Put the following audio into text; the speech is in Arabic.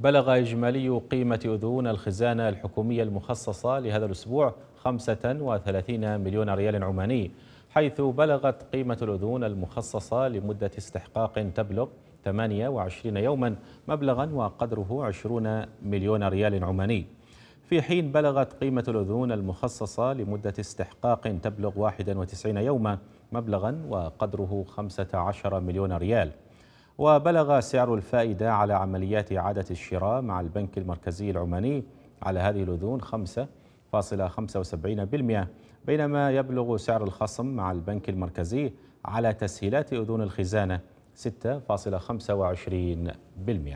بلغ إجمالي قيمة أذون الخزانة الحكومية المخصصة لهذا الأسبوع 35 مليون ريال عماني حيث بلغت قيمة الأذون المخصصة لمدة استحقاق تبلغ 28 يوما مبلغا وقدره 20 مليون ريال عماني في حين بلغت قيمة الأذون المخصصة لمدة استحقاق تبلغ 91 يوما مبلغا وقدره 15 مليون ريال وبلغ سعر الفائدة على عمليات إعادة الشراء مع البنك المركزي العماني على هذه الأذون 5.75% بينما يبلغ سعر الخصم مع البنك المركزي على تسهيلات أذون الخزانة 6.25%